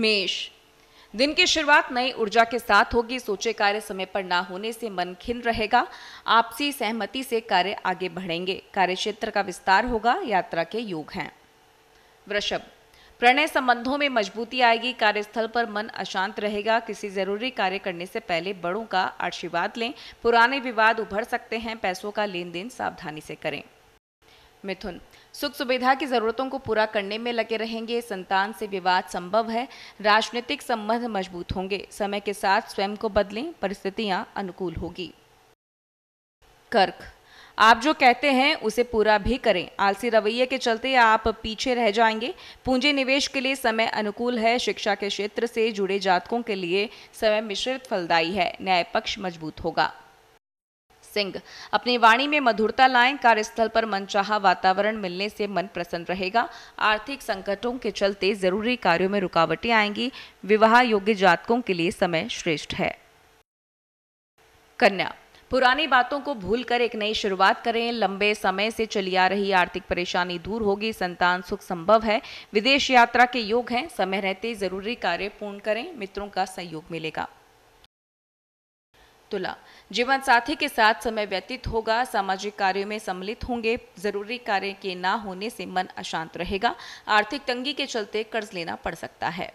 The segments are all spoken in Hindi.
मेष दिन की शुरुआत नई ऊर्जा के साथ होगी सोचे कार्य समय पर ना होने से मन खिन रहेगा आपसी सहमति से कार्य आगे बढ़ेंगे कार्य क्षेत्र का विस्तार होगा यात्रा के योग हैं वृषभ प्रणय संबंधों में मजबूती आएगी कार्यस्थल पर मन अशांत रहेगा किसी जरूरी कार्य करने से पहले बड़ों का आशीर्वाद लें पुराने विवाद उभर सकते हैं पैसों का लेन सावधानी से करें मिथुन सुख सुविधा की जरूरतों को पूरा करने में लगे रहेंगे संतान से विवाद संभव है राजनीतिक संबंध मजबूत होंगे समय के साथ स्वयं को बदलें परिस्थितियां अनुकूल होगी कर्क आप जो कहते हैं उसे पूरा भी करें आलसी रवैये के चलते आप पीछे रह जाएंगे पूंजी निवेश के लिए समय अनुकूल है शिक्षा के क्षेत्र से जुड़े जातकों के लिए समय मिश्रित फलदायी है न्याय पक्ष मजबूत होगा सिंह अपनी वाणी में मधुरता लाएं कार्यस्थल पर मनचाहा वातावरण मिलने से मन प्रसन्न रहेगा आर्थिक संकटों के चलते जरूरी कार्यों में रुकावटें आएंगी विवाह योग्य जातकों के लिए समय श्रेष्ठ है कन्या पुरानी बातों को भूलकर एक नई शुरुआत करें लंबे समय से चली आ रही आर्थिक परेशानी दूर होगी संतान सुख संभव है विदेश यात्रा के योग हैं समय रहते जरूरी कार्य पूर्ण करें मित्रों का सहयोग मिलेगा तुला जीवन साथी के साथ समय व्यतीत होगा सामाजिक कार्यों में सम्मिलित होंगे जरूरी कार्य के ना होने से मन अशांत रहेगा आर्थिक तंगी के चलते कर्ज लेना पड़ सकता है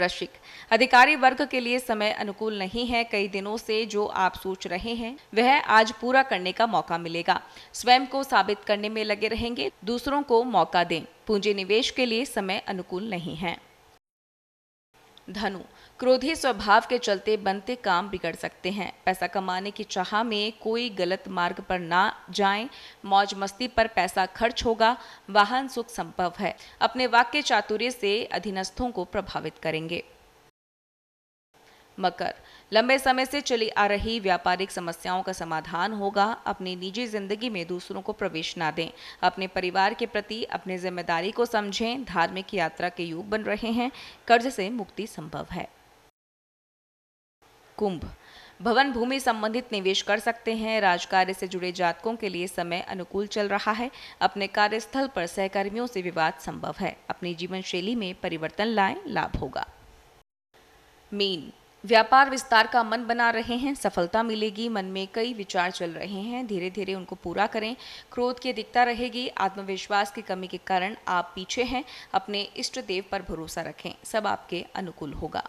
वृश्चिक अधिकारी वर्ग के लिए समय अनुकूल नहीं है कई दिनों से जो आप सोच रहे हैं वह आज पूरा करने का मौका मिलेगा स्वयं को साबित करने में लगे रहेंगे दूसरों को मौका दें पूंजी निवेश के लिए समय अनुकूल नहीं है धनु क्रोधी स्वभाव के चलते बनते काम बिगड़ सकते हैं पैसा कमाने की चाह में कोई गलत मार्ग पर ना जाएं, मौज मस्ती पर पैसा खर्च होगा वाहन सुख संभव है अपने वाक्य चातुर्य से अधीनस्थों को प्रभावित करेंगे मकर लंबे समय से चली आ रही व्यापारिक समस्याओं का समाधान होगा अपनी निजी जिंदगी में दूसरों को प्रवेश ना दें अपने परिवार के प्रति अपनी जिम्मेदारी को समझें धार्मिक यात्रा के योग बन रहे हैं कर्ज से मुक्ति संभव है कुंभ भवन भूमि संबंधित निवेश कर सकते हैं राजकार्य से जुड़े जातकों के लिए समय अनुकूल चल रहा है अपने कार्यस्थल पर सहकर्मियों से विवाद संभव है अपनी जीवन शैली में परिवर्तन लाएं लाभ होगा मीन व्यापार विस्तार का मन बना रहे हैं सफलता मिलेगी मन में कई विचार चल रहे हैं धीरे धीरे उनको पूरा करें क्रोध की अधिकता रहेगी आत्मविश्वास की कमी के कारण आप पीछे हैं अपने इष्ट देव पर भरोसा रखें सब आपके अनुकूल होगा